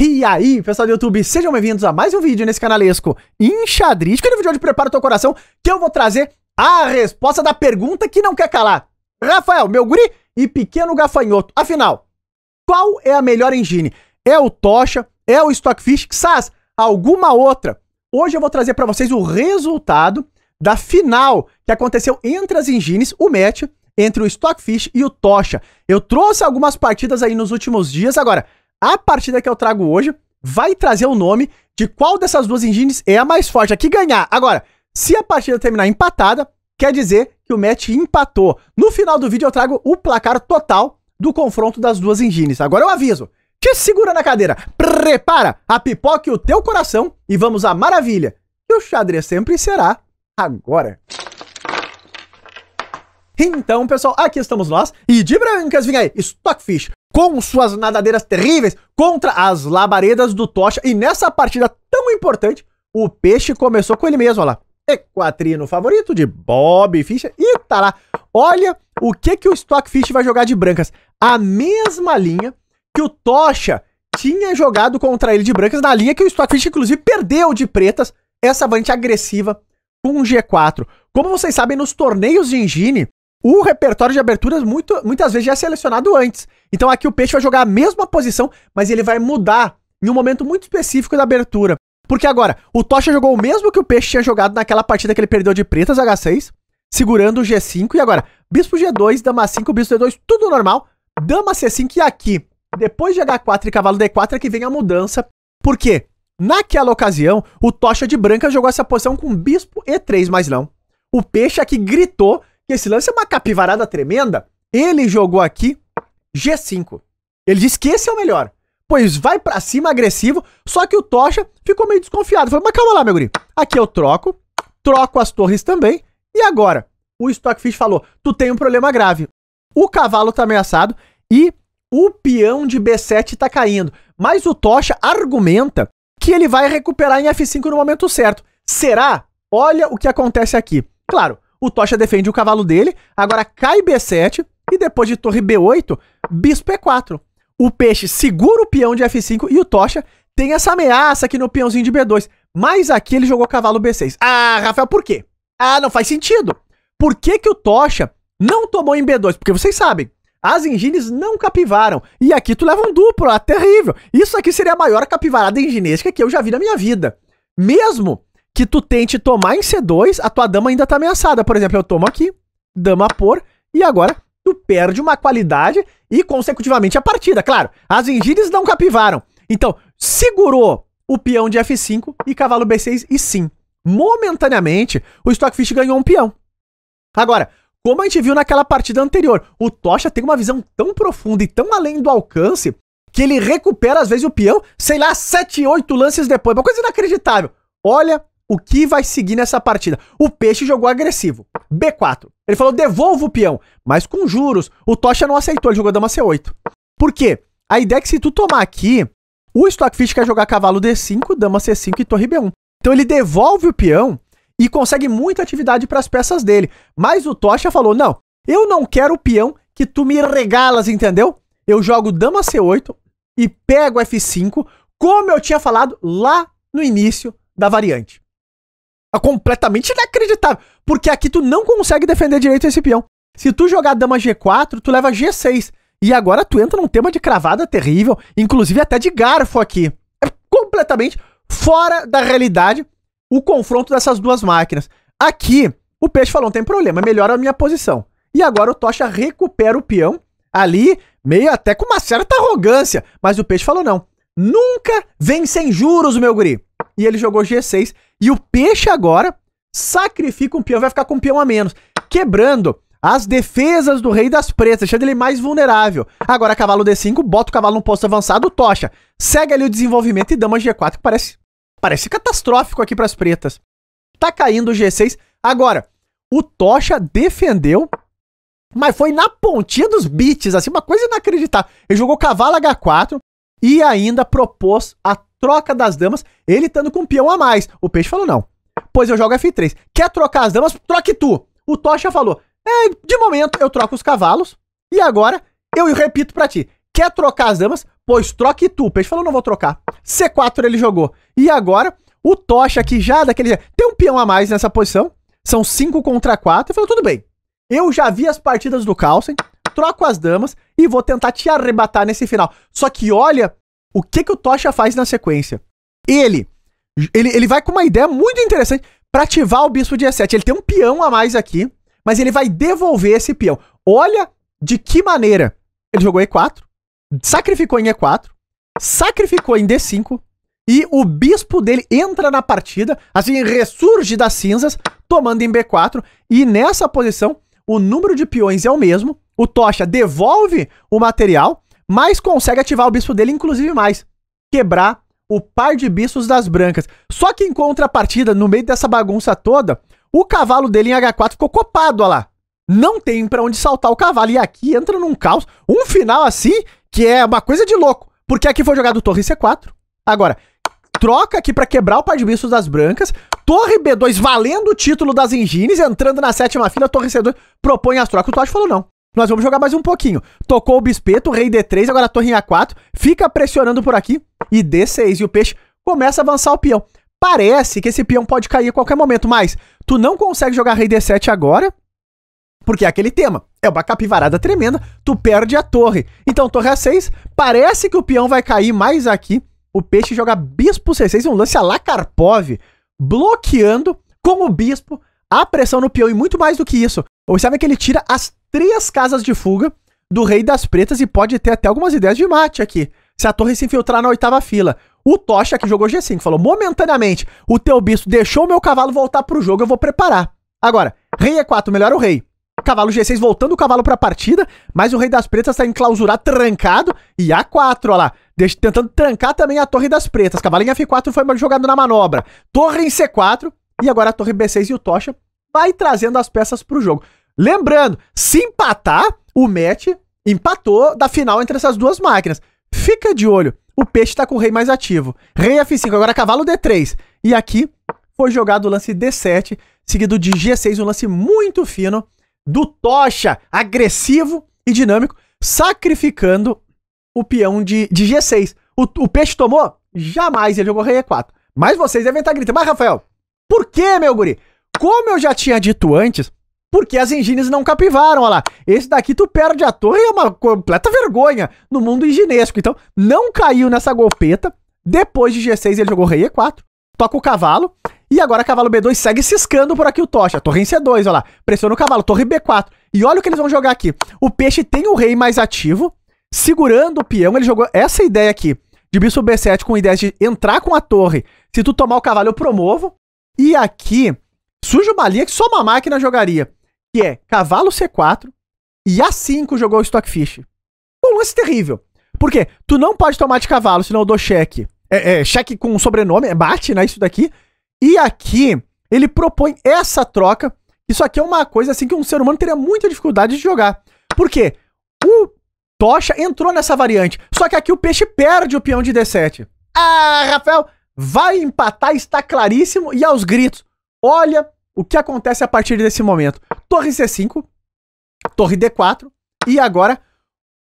E aí, pessoal do YouTube, sejam bem-vindos a mais um vídeo nesse canalesco enxadrístico. que vídeo de Prepara o Teu Coração, que eu vou trazer a resposta da pergunta que não quer calar. Rafael, meu guri e pequeno gafanhoto, afinal, qual é a melhor engine? É o Tocha? É o Stockfish? Sas, alguma outra? Hoje eu vou trazer para vocês o resultado da final que aconteceu entre as engines, o match, entre o Stockfish e o Tocha. Eu trouxe algumas partidas aí nos últimos dias, agora... A partida que eu trago hoje vai trazer o nome de qual dessas duas engines é a mais forte. Aqui ganhar. Agora, se a partida terminar empatada, quer dizer que o match empatou. No final do vídeo eu trago o placar total do confronto das duas engines. Agora eu aviso, te segura na cadeira, prepara a pipoca e o teu coração e vamos à maravilha. E o xadrez sempre será agora. Então, pessoal, aqui estamos nós e de brancas vem aí Stockfish com suas nadadeiras terríveis contra as labaredas do Tocha. E nessa partida tão importante, o peixe começou com ele mesmo, olha lá. Equatrino favorito de Bob Fischer. E tá lá. Olha o que, que o Stockfish vai jogar de brancas. A mesma linha que o Tocha tinha jogado contra ele de brancas, na linha que o Stockfish, inclusive, perdeu de pretas. Essa variante agressiva com um G4. Como vocês sabem, nos torneios de engine, o repertório de aberturas muito, muitas vezes já é selecionado antes. Então aqui o peixe vai jogar a mesma posição, mas ele vai mudar em um momento muito específico da abertura. Porque agora, o Tocha jogou o mesmo que o peixe tinha jogado naquela partida que ele perdeu de pretas H6, segurando o G5. E agora, bispo G2, dama 5, bispo D2, tudo normal. Dama C5 e aqui, depois de H4 e cavalo D4 é que vem a mudança. Por quê? Naquela ocasião, o Tocha de branca jogou essa posição com bispo E3, mas não. O peixe aqui é gritou que esse lance é uma capivarada tremenda, ele jogou aqui G5. Ele disse que esse é o melhor. Pois vai para cima agressivo, só que o Tocha ficou meio desconfiado. Falou, mas calma lá, meu guri. Aqui eu troco, troco as torres também. E agora? O Stockfish falou, tu tem um problema grave. O cavalo tá ameaçado e o peão de B7 tá caindo. Mas o Tocha argumenta que ele vai recuperar em F5 no momento certo. Será? Olha o que acontece aqui. Claro, o Tocha defende o cavalo dele, agora cai B7 e depois de torre B8, bispo E4. O peixe segura o peão de F5 e o Tocha tem essa ameaça aqui no peãozinho de B2. Mas aqui ele jogou cavalo B6. Ah, Rafael, por quê? Ah, não faz sentido. Por que, que o Tocha não tomou em B2? Porque vocês sabem, as engines não capivaram. E aqui tu leva um duplo, ah, terrível. Isso aqui seria a maior capivarada enginesca que eu já vi na minha vida. Mesmo que tu tente tomar em C2, a tua dama ainda tá ameaçada. Por exemplo, eu tomo aqui, dama por, e agora tu perde uma qualidade e consecutivamente a partida. Claro, as engines não capivaram. Então, segurou o peão de F5 e cavalo B6 e sim, momentaneamente, o Stockfish ganhou um peão. Agora, como a gente viu naquela partida anterior, o Tocha tem uma visão tão profunda e tão além do alcance que ele recupera, às vezes, o peão, sei lá, 7, 8 lances depois. Uma coisa inacreditável. Olha o que vai seguir nessa partida. O peixe jogou agressivo. B4. Ele falou, devolva o peão. Mas com juros, o Tocha não aceitou, ele jogou dama C8. Por quê? A ideia é que se tu tomar aqui, o Stockfish quer jogar cavalo D5, dama C5 e torre B1. Então ele devolve o peão e consegue muita atividade para as peças dele. Mas o Tocha falou, não, eu não quero o peão que tu me regalas, entendeu? Eu jogo dama C8 e pego F5, como eu tinha falado lá no início da variante. É completamente inacreditável. Porque aqui tu não consegue defender direito esse peão. Se tu jogar dama G4, tu leva G6. E agora tu entra num tema de cravada terrível, inclusive até de garfo aqui. É completamente fora da realidade o confronto dessas duas máquinas. Aqui, o peixe falou, não tem problema, é melhora a minha posição. E agora o Tocha recupera o peão ali, meio até com uma certa arrogância. Mas o peixe falou, não, nunca vem sem juros, meu guri e ele jogou G6. E o peixe agora sacrifica um peão, vai ficar com um peão a menos, quebrando as defesas do rei das pretas, deixando ele mais vulnerável. Agora cavalo D5, bota o cavalo no posto avançado, tocha. Segue ali o desenvolvimento e dama G4, que parece, parece catastrófico aqui para as pretas. Tá caindo o G6. Agora, o tocha defendeu, mas foi na pontinha dos bits, assim, uma coisa inacreditável. Ele jogou cavalo H4 e ainda propôs a troca das damas, ele estando com um peão a mais. O peixe falou: não. Pois eu jogo F3. Quer trocar as damas? Troque tu. O Tocha falou: é, de momento eu troco os cavalos. E agora eu repito para ti: quer trocar as damas? Pois troque tu. O peixe falou: não vou trocar. C4 ele jogou. E agora o Tocha, que já daquele. Tem um peão a mais nessa posição. São 5 contra 4. Ele falou: tudo bem. Eu já vi as partidas do Carlsen, troco as damas e vou tentar te arrebatar nesse final. Só que olha o que que o Tocha faz na sequência? Ele, ele, ele vai com uma ideia muito interessante para ativar o bispo de E7. Ele tem um peão a mais aqui, mas ele vai devolver esse peão. Olha de que maneira. Ele jogou E4, sacrificou em E4, sacrificou em D5, e o bispo dele entra na partida, assim, ressurge das cinzas, tomando em B4, e nessa posição o número de peões é o mesmo, o Tocha devolve o material mas consegue ativar o bispo dele, inclusive mais. Quebrar o par de bispos das brancas. Só que em contrapartida, no meio dessa bagunça toda, o cavalo dele em H4 ficou copado, olha lá. Não tem para onde saltar o cavalo. E aqui entra num caos, um final assim, que é uma coisa de louco. Porque aqui foi jogado torre C4. Agora, troca aqui para quebrar o par de bispos das brancas. Torre B2 valendo o título das engines, entrando na sétima fila, torre C2 propõe as trocas. O Todd falou não. Nós vamos jogar mais um pouquinho. Tocou o bispeto, rei D3, agora a torre em A4. Fica pressionando por aqui e D6. E o peixe começa a avançar o peão. Parece que esse peão pode cair a qualquer momento, mas tu não consegue jogar rei D7 agora, porque é aquele tema. É uma capivarada tremenda, tu perde a torre. Então, torre A6, parece que o peão vai cair mais aqui. O peixe joga bispo C6, um lance a la Karpov, bloqueando com o bispo a pressão no peão. E muito mais do que isso, Observe que ele tira as três casas de fuga do Rei das Pretas e pode ter até algumas ideias de mate aqui. Se a torre se infiltrar na oitava fila. O Tocha, que jogou G5, falou: momentaneamente, o teu bispo deixou o meu cavalo voltar pro jogo, eu vou preparar. Agora, rei E4, melhor o rei. Cavalo G6 voltando o cavalo pra partida, mas o rei das pretas tá enclausurado, trancado. E A4, ó lá. Deixa, tentando trancar também a torre das pretas. Cavalo em F4 foi jogado na manobra. Torre em C4. E agora a torre B6 e o Tocha vai trazendo as peças pro jogo. Lembrando, se empatar, o match empatou da final entre essas duas máquinas. Fica de olho. O peixe tá com o rei mais ativo. Rei F5, agora cavalo D3. E aqui foi jogado o lance D7, seguido de G6, um lance muito fino do Tocha, agressivo e dinâmico, sacrificando o peão de, de G6. O, o, peixe tomou? Jamais, ele jogou rei E4. Mas vocês devem estar gritando, mas Rafael, por que, meu guri? Como eu já tinha dito antes, porque as engines não capivaram, olha lá. Esse daqui tu perde a torre é uma completa vergonha no mundo enginesco. Então, não caiu nessa golpeta. Depois de G6 ele jogou rei E4, toca o cavalo, e agora cavalo B2 segue ciscando por aqui o tocha. Torre em C2, olha lá. Pressiona o cavalo, torre B4. E olha o que eles vão jogar aqui. O peixe tem o rei mais ativo, segurando o peão, ele jogou essa ideia aqui de bispo B7 com ideia de entrar com a torre. Se tu tomar o cavalo, eu promovo. E aqui surge uma linha que só uma máquina jogaria que é cavalo C4 e A5 jogou o Stockfish. Um lance terrível. Por quê? Tu não pode tomar de cavalo, senão eu dou cheque. É, é, cheque com sobrenome, é bate, né? Isso daqui. E aqui, ele propõe essa troca. Isso aqui é uma coisa assim que um ser humano teria muita dificuldade de jogar. Por quê? O Tocha entrou nessa variante. Só que aqui o peixe perde o peão de D7. Ah, Rafael, vai empatar, está claríssimo. E aos gritos. Olha o que acontece a partir desse momento torre C5, torre D4 e agora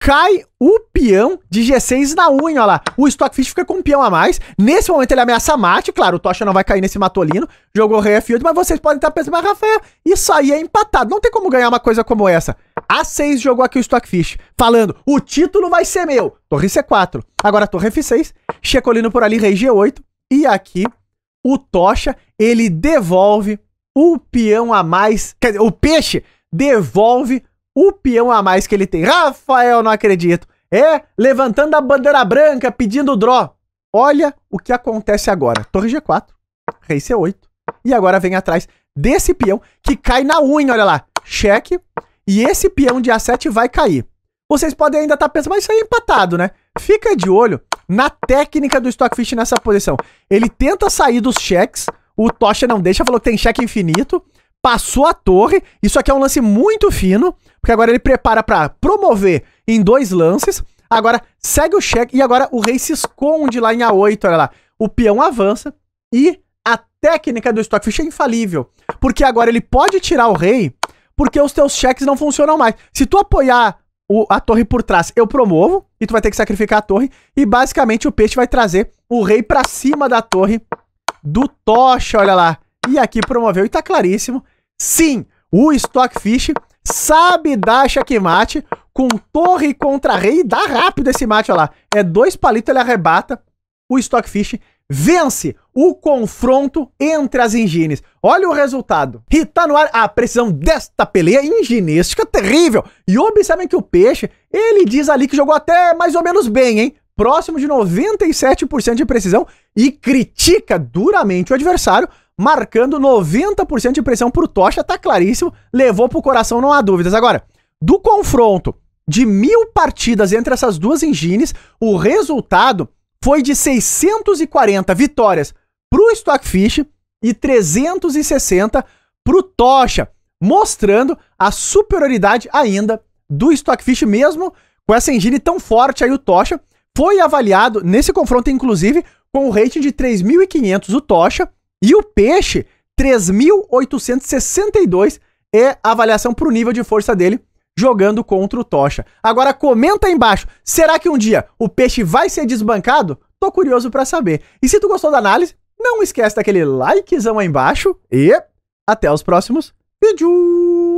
cai o peão de G6 na unha, olha lá. O Stockfish fica com um peão a mais. Nesse momento ele ameaça mate, claro, o Tocha não vai cair nesse Matolino. Jogou Rei Field, mas vocês podem estar pensando, mas Rafael, isso aí é empatado. Não tem como ganhar uma coisa como essa. A6 jogou aqui o Stockfish, falando, o título vai ser meu. Torre C4. Agora Torre F6, Checolino por ali, Rei G8. E aqui o Tocha, ele devolve o peão a mais. Quer dizer, o peixe devolve o peão a mais que ele tem. Rafael, não acredito. É levantando a bandeira branca, pedindo draw. Olha o que acontece agora. Torre G4, rei C8. E agora vem atrás desse peão que cai na unha, olha lá. Cheque. E esse peão de A7 vai cair. Vocês podem ainda estar tá pensando, mas isso aí é empatado, né? Fica de olho na técnica do Stockfish nessa posição. Ele tenta sair dos cheques, o Tocha não deixa, falou que tem cheque infinito. Passou a torre. Isso aqui é um lance muito fino, porque agora ele prepara para promover em dois lances. Agora segue o cheque e agora o rei se esconde lá em A8, olha lá. O peão avança e a técnica do Stockfish é infalível, porque agora ele pode tirar o rei porque os teus cheques não funcionam mais. Se tu apoiar o, a torre por trás, eu promovo e tu vai ter que sacrificar a torre e basicamente o peixe vai trazer o rei para cima da torre do Tocha, olha lá. E aqui promoveu, e tá claríssimo. Sim, o Stockfish sabe dar checkmate com torre contra rei e dá rápido esse mate, olha lá. É dois palitos, ele arrebata. O Stockfish vence o confronto entre as engines. Olha o resultado. E tá no ar a precisão desta peleia enginística terrível. E observem que o peixe, ele diz ali que jogou até mais ou menos bem, hein? próximo de 97% de precisão e critica duramente o adversário, marcando 90% de pressão pro Tocha, tá claríssimo, levou pro coração, não há dúvidas. Agora, do confronto de mil partidas entre essas duas engines, o resultado foi de 640 vitórias pro Stockfish e 360 pro Tocha, mostrando a superioridade ainda do Stockfish mesmo com essa engine tão forte aí o Tocha, foi avaliado nesse confronto, inclusive, com o rating de 3.500 o Tocha e o Peixe 3.862 é a avaliação pro nível de força dele jogando contra o Tocha. Agora comenta aí embaixo, será que um dia o Peixe vai ser desbancado? Tô curioso para saber. E se tu gostou da análise, não esquece daquele likezão aí embaixo e até os próximos vídeos.